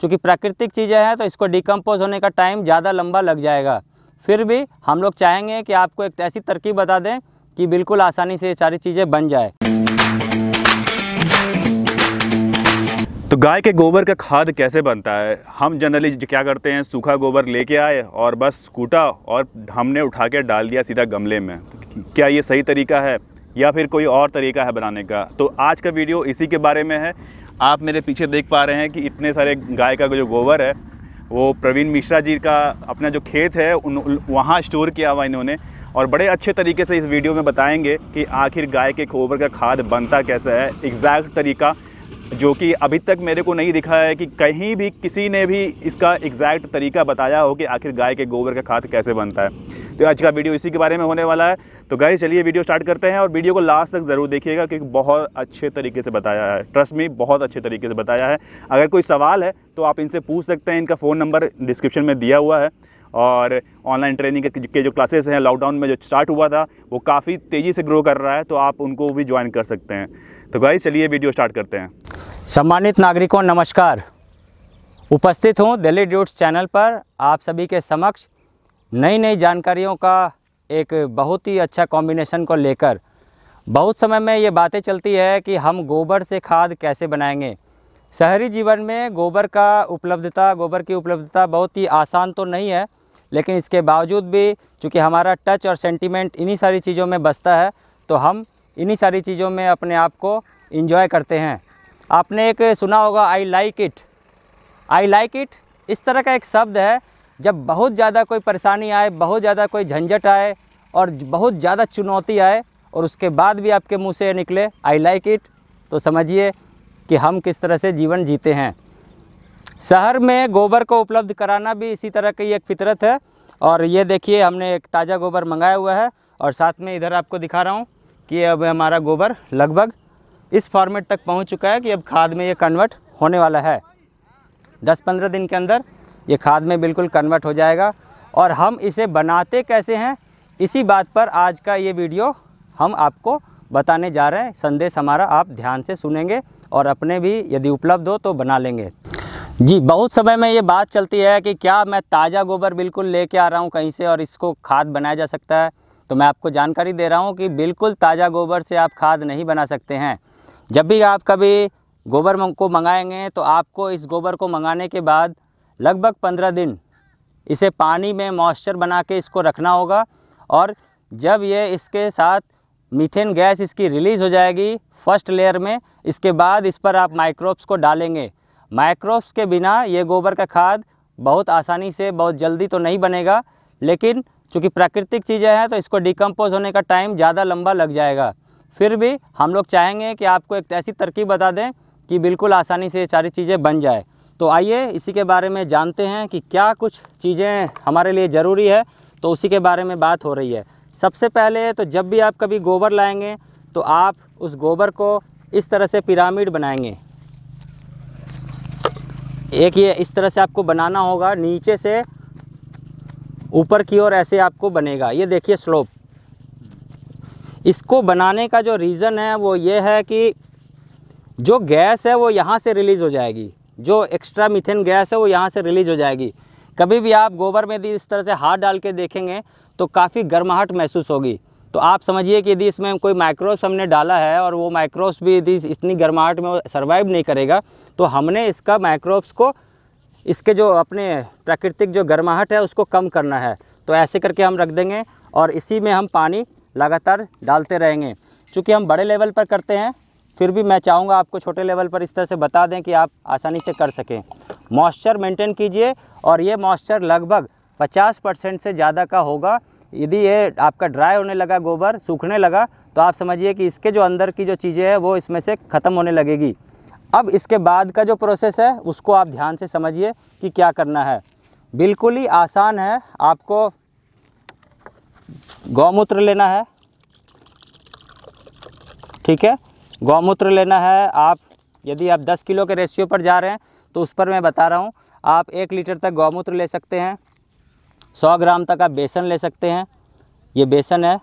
चूँकि प्राकृतिक चीज़ें हैं तो इसको डिकम्पोज होने का टाइम ज़्यादा लंबा लग जाएगा फिर भी हम लोग चाहेंगे कि आपको एक ऐसी तरकीब बता दें कि बिल्कुल आसानी से ये सारी चीज़ें बन जाए तो गाय के गोबर का खाद कैसे बनता है हम जनरली क्या करते हैं सूखा गोबर लेके आए और बस कूटा और हमने उठा के डाल दिया सीधा गमले में क्या ये सही तरीका है या फिर कोई और तरीका है बनाने का तो आज का वीडियो इसी के बारे में है आप मेरे पीछे देख पा रहे हैं कि इतने सारे गाय का जो गोबर है वो प्रवीण मिश्रा जी का अपना जो खेत है उन वहाँ स्टोर किया हुआ इन्होंने और बड़े अच्छे तरीके से इस वीडियो में बताएंगे कि आखिर गाय के गोबर का खाद बनता कैसा है एग्जैक्ट तरीका जो कि अभी तक मेरे को नहीं दिखा है कि कहीं भी किसी ने भी इसका एग्जैक्ट तरीका बताया हो कि आखिर गाय के गोबर का खाद कैसे बनता है तो आज का वीडियो इसी के बारे में होने वाला है तो गए चलिए वीडियो स्टार्ट करते हैं और वीडियो को लास्ट तक ज़रूर देखिएगा क्योंकि बहुत अच्छे तरीके से बताया है ट्रस्ट मी बहुत अच्छे तरीके से बताया है अगर कोई सवाल है तो आप इनसे पूछ सकते हैं इनका फ़ोन नंबर डिस्क्रिप्शन में दिया हुआ है और ऑनलाइन ट्रेनिंग के जो क्लासेस हैं लॉकडाउन में जो स्टार्ट हुआ था वो काफ़ी तेज़ी से ग्रो कर रहा है तो आप उनको भी ज्वाइन कर सकते हैं तो गाइस चलिए वीडियो स्टार्ट करते हैं सम्मानित नागरिकों नमस्कार उपस्थित हूँ दिल्ली ड्यूट्स चैनल पर आप सभी के समक्ष नई नई जानकारियों का एक बहुत ही अच्छा कॉम्बिनेशन को लेकर बहुत समय में ये बातें चलती है कि हम गोबर से खाद कैसे बनाएंगे शहरी जीवन में गोबर का उपलब्धता गोबर की उपलब्धता बहुत ही आसान तो नहीं है लेकिन इसके बावजूद भी चूँकि हमारा टच और सेंटिमेंट इन्हीं सारी चीज़ों में बसता है तो हम इन्हीं सारी चीज़ों में अपने आप को इन्जॉय करते हैं आपने एक सुना होगा I like it I like it इस तरह का एक शब्द है जब बहुत ज़्यादा कोई परेशानी आए बहुत ज़्यादा कोई झंझट आए और बहुत ज़्यादा चुनौती आए और उसके बाद भी आपके मुंह से निकले आई लाइक इट तो समझिए कि हम किस तरह से जीवन जीते हैं शहर में गोबर को उपलब्ध कराना भी इसी तरह की एक फितरत है और ये देखिए हमने एक ताज़ा गोबर मंगाया हुआ है और साथ में इधर आपको दिखा रहा हूँ कि अब हमारा गोबर लगभग इस फॉर्मेट तक पहुँच चुका है कि अब खाद में ये कन्वर्ट होने वाला है दस पंद्रह दिन के अंदर ये खाद में बिल्कुल कन्वर्ट हो जाएगा और हम इसे बनाते कैसे हैं इसी बात पर आज का ये वीडियो हम आपको बताने जा रहे हैं संदेश हमारा आप ध्यान से सुनेंगे और अपने भी यदि उपलब्ध हो तो बना लेंगे जी बहुत समय में ये बात चलती है कि क्या मैं ताज़ा गोबर बिल्कुल लेके आ रहा हूँ कहीं से और इसको खाद बनाया जा सकता है तो मैं आपको जानकारी दे रहा हूँ कि बिल्कुल ताज़ा गोबर से आप खाद नहीं बना सकते हैं जब भी आप कभी गोबर को मंगाएंगे तो आपको इस गोबर को मंगाने के बाद लगभग पंद्रह दिन इसे पानी में मॉइस्चर बना के इसको रखना होगा और जब ये इसके साथ मीथेन गैस इसकी रिलीज़ हो जाएगी फर्स्ट लेयर में इसके बाद इस पर आप माइक्रोब्स को डालेंगे माइक्रोब्स के बिना ये गोबर का खाद बहुत आसानी से बहुत जल्दी तो नहीं बनेगा लेकिन चूँकि प्राकृतिक चीज़ें हैं तो इसको डिकम्पोज होने का टाइम ज़्यादा लंबा लग जाएगा फिर भी हम लोग चाहेंगे कि आपको एक ऐसी तरकीब बता दें कि बिल्कुल आसानी से ये सारी चीज़ें बन जाए तो आइए इसी के बारे में जानते हैं कि क्या कुछ चीज़ें हमारे लिए ज़रूरी है तो उसी के बारे में बात हो रही है सबसे पहले तो जब भी आप कभी गोबर लाएंगे तो आप उस गोबर को इस तरह से पिरामिड बनाएंगे एक ये इस तरह से आपको बनाना होगा नीचे से ऊपर की ओर ऐसे आपको बनेगा ये देखिए स्लोप इसको बनाने का जो रीज़न है वो ये है कि जो गैस है वो यहाँ से रिलीज़ हो जाएगी जो एक्स्ट्रा मिथेन गैस है वो यहाँ से रिलीज हो जाएगी कभी भी आप गोबर में यदि इस तरह से हाथ डाल के देखेंगे तो काफ़ी गर्माहट महसूस होगी तो आप समझिए कि यदि इसमें कोई माइक्रोब्स हमने डाला है और वो माइक्रोब्स भी यदि इतनी गर्माहट में सर्वाइव नहीं करेगा तो हमने इसका माइक्रोब्स को इसके जो अपने प्राकृतिक जो गर्माहट है उसको कम करना है तो ऐसे करके हम रख देंगे और इसी में हम पानी लगातार डालते रहेंगे चूँकि हम बड़े लेवल पर करते हैं फिर भी मैं चाहूँगा आपको छोटे लेवल पर इस तरह से बता दें कि आप आसानी से कर सकें मॉइस्चर मेंटेन कीजिए और ये मॉइस्चर लगभग 50 परसेंट से ज़्यादा का होगा यदि ये आपका ड्राई होने लगा गोबर सूखने लगा तो आप समझिए कि इसके जो अंदर की जो चीज़ें हैं वो इसमें से ख़त्म होने लगेगी अब इसके बाद का जो प्रोसेस है उसको आप ध्यान से समझिए कि क्या करना है बिल्कुल ही आसान है आपको गौमूत्र लेना है ठीक है गौमूत्र लेना है आप यदि आप 10 किलो के रेशियो पर जा रहे हैं तो उस पर मैं बता रहा हूँ आप एक लीटर तक गौमूत्र ले सकते हैं सौ ग्राम तक आप बेसन ले सकते हैं ये बेसन है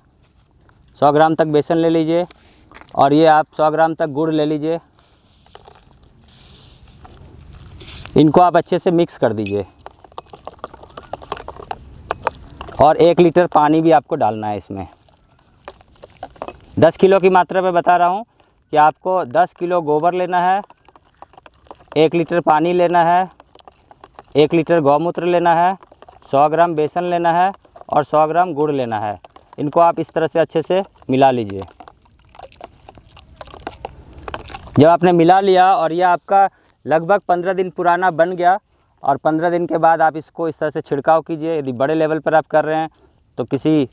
सौ ग्राम तक बेसन ले लीजिए और ये आप सौ ग्राम तक गुड़ ले लीजिए इनको आप अच्छे से मिक्स कर दीजिए और एक लीटर पानी भी आपको डालना है इसमें दस किलो की मात्रा में बता रहा हूँ कि आपको 10 किलो गोबर लेना है एक लीटर पानी लेना है एक लीटर गौमूत्र लेना है 100 ग्राम बेसन लेना है और 100 ग्राम गुड़ लेना है इनको आप इस तरह से अच्छे से मिला लीजिए जब आपने मिला लिया और यह आपका लगभग पंद्रह दिन पुराना बन गया और पंद्रह दिन के बाद आप इसको इस तरह से छिड़काव कीजिए यदि बड़े लेवल पर आप कर रहे हैं तो किसी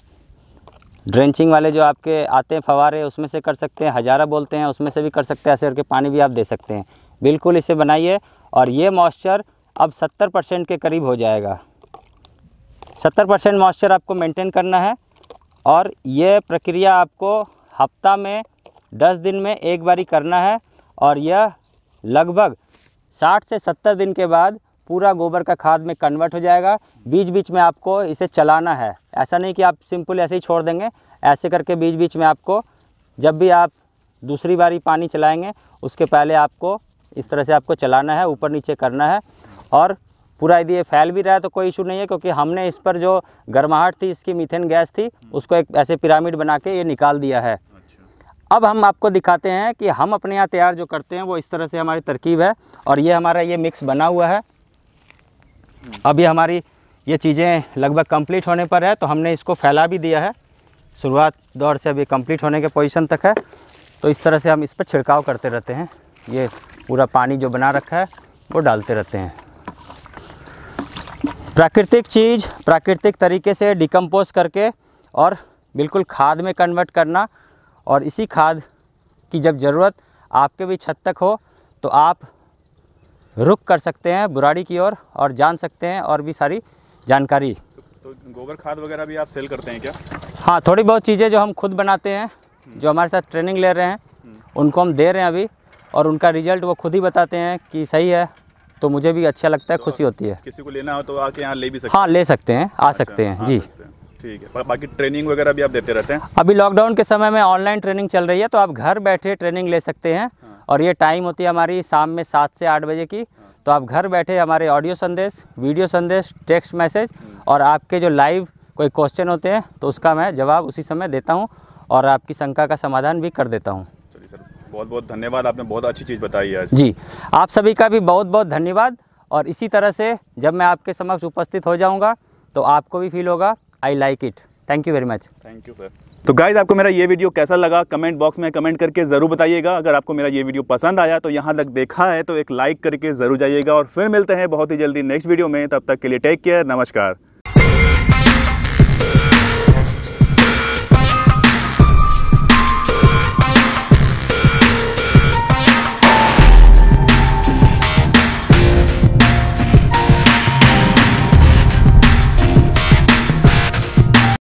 ड्रेंचिंग वाले जो आपके आते हैं फवारे उसमें से कर सकते हैं हज़ारा बोलते हैं उसमें से भी कर सकते हैं ऐसे करके पानी भी आप दे सकते हैं बिल्कुल इसे बनाइए और ये मॉइस्चर अब सत्तर परसेंट के करीब हो जाएगा सत्तर परसेंट मॉइस्चर आपको मेंटेन करना है और ये प्रक्रिया आपको हफ्ता में दस दिन में एक बारी करना है और यह लगभग साठ से सत्तर दिन के बाद पूरा गोबर का खाद में कन्वर्ट हो जाएगा बीच बीच में आपको इसे चलाना है ऐसा नहीं कि आप सिंपल ऐसे ही छोड़ देंगे ऐसे करके बीच बीच में आपको जब भी आप दूसरी बारी पानी चलाएंगे उसके पहले आपको इस तरह से आपको चलाना है ऊपर नीचे करना है और पूरा यदि ये फैल भी रहा है तो कोई इशू नहीं है क्योंकि हमने इस पर जो गर्माहट थी इसकी मीथेन गैस थी उसको एक ऐसे पिरामिड बना के ये निकाल दिया है अब हम आपको दिखाते हैं कि हम अपने यहाँ तैयार जो करते हैं वो इस तरह से हमारी तरकीब है और ये हमारा ये मिक्स बना हुआ है अभी हमारी ये चीज़ें लगभग कंप्लीट होने पर है तो हमने इसको फैला भी दिया है शुरुआत दौर से अभी कंप्लीट होने के पोजीशन तक है तो इस तरह से हम इस पर छिड़काव करते रहते हैं ये पूरा पानी जो बना रखा है वो डालते रहते हैं प्राकृतिक चीज़ प्राकृतिक तरीके से डिकम्पोज करके और बिल्कुल खाद में कन्वर्ट करना और इसी खाद की जब ज़रूरत आपके भी छत तक हो तो आप रुक कर सकते हैं बुराड़ी की ओर और, और जान सकते हैं और भी सारी जानकारी तो, गोबर खाद वगैरह भी आप सेल करते हैं क्या हाँ थोड़ी बहुत चीज़ें जो हम खुद बनाते हैं जो हमारे साथ ट्रेनिंग ले रहे हैं हम्म। उनको हम दे रहे हैं अभी और उनका रिजल्ट वो खुद ही बताते हैं कि सही है तो मुझे भी अच्छा लगता है तो खुशी होती है किसी को लेना हो तो आके यहाँ ले भी सकते हाँ ले सकते हैं आ अच्छा, सकते हैं जी ठीक है बाकी ट्रेनिंग वगैरह भी आप देते रहते हैं अभी लॉकडाउन के समय में ऑनलाइन ट्रेनिंग चल रही है तो आप घर बैठे ट्रेनिंग ले सकते हैं और ये टाइम होती है हमारी शाम में सात से आठ बजे की तो आप घर बैठे हमारे ऑडियो संदेश वीडियो संदेश टेक्स्ट मैसेज और आपके जो लाइव कोई क्वेश्चन होते हैं तो उसका मैं जवाब उसी समय देता हूँ और आपकी शंका का समाधान भी कर देता हूँ बहुत बहुत धन्यवाद आपने बहुत अच्छी चीज़ बताई आज जी आप सभी का भी बहुत बहुत धन्यवाद और इसी तरह से जब मैं आपके समक्ष उपस्थित हो जाऊँगा तो आपको भी फील होगा I like it thank you very much thank you sir तो गाइज आपको मेरा ये वीडियो कैसा लगा कमेंट बॉक्स में कमेंट करके ज़रूर बताइएगा अगर आपको मेरा ये वीडियो पसंद आया तो यहाँ तक देखा है तो एक लाइक करके ज़रूर जाइएगा और फिर मिलते हैं बहुत ही जल्दी नेक्स्ट वीडियो में तब तक के लिए टेक केयर नमस्कार